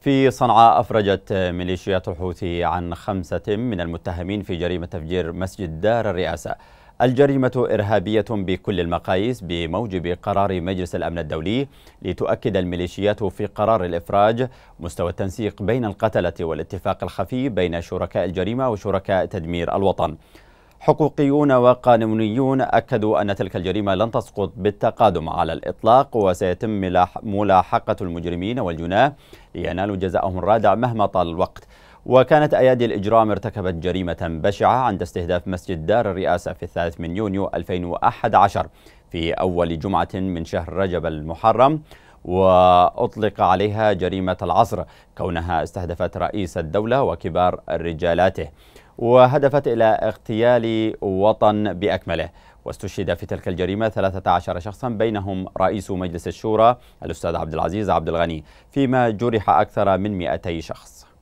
في صنعاء أفرجت ميليشيات الحوثي عن خمسة من المتهمين في جريمة تفجير مسجد دار الرئاسة الجريمة إرهابية بكل المقاييس بموجب قرار مجلس الأمن الدولي لتؤكد الميليشيات في قرار الإفراج مستوى التنسيق بين القتلة والاتفاق الخفي بين شركاء الجريمة وشركاء تدمير الوطن حقوقيون وقانونيون أكدوا أن تلك الجريمة لن تسقط بالتقادم على الإطلاق وسيتم ملاحقة المجرمين والجناه لينالوا جزاءهم الرادع مهما طال الوقت وكانت أيادي الإجرام ارتكبت جريمة بشعة عند استهداف مسجد دار الرئاسة في الثالث من يونيو 2011 في أول جمعة من شهر رجب المحرم وأطلق عليها جريمة العصر كونها استهدفت رئيس الدولة وكبار رجالاته وهدفت إلى اغتيال وطن بأكمله واستشهد في تلك الجريمة 13 شخصا بينهم رئيس مجلس الشورى الأستاذ عبد العزيز عبد الغني فيما جرح أكثر من 200 شخص